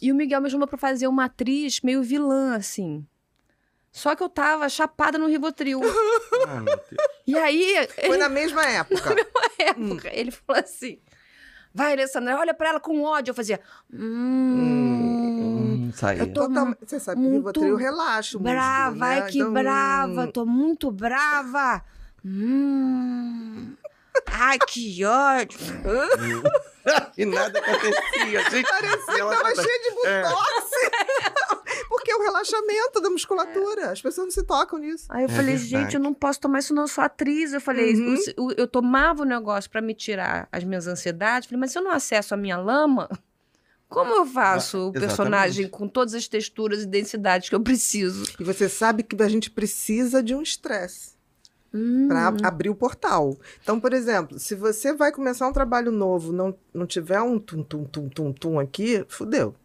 E o Miguel me chamou pra fazer uma atriz meio vilã, assim. Só que eu tava chapada no Rivotril. Ai, ah, meu Deus. E aí. Foi na mesma época. Na mesma época. Hum. Ele falou assim: vai, Alessandra, olha pra ela com ódio. Eu fazia. Hum. hum, hum Eu tô Total... Você sabe que Rivotril relaxa. Brava, músico, né? ai que então... brava, tô muito brava. Hum. Ai, que ódio. e nada acontecia. Gente, Parecia que tava tá... cheio de é. botox. É. Porque é o um relaxamento da musculatura. É. As pessoas não se tocam nisso. Aí eu é falei, verdade. gente, eu não posso tomar isso, não. Eu sou atriz. Eu falei, uhum. eu, eu, tomava o negócio para me tirar as minhas ansiedades. Eu falei, mas se eu não acesso a minha lama. Como eu faço ah, o personagem com todas as texturas e densidades que eu preciso? E você sabe que a gente precisa de um estresse. Hum. para abrir o portal. Então, por exemplo, se você vai começar um trabalho novo, não, não tiver um tum tum tum tum tum aqui, fudeu.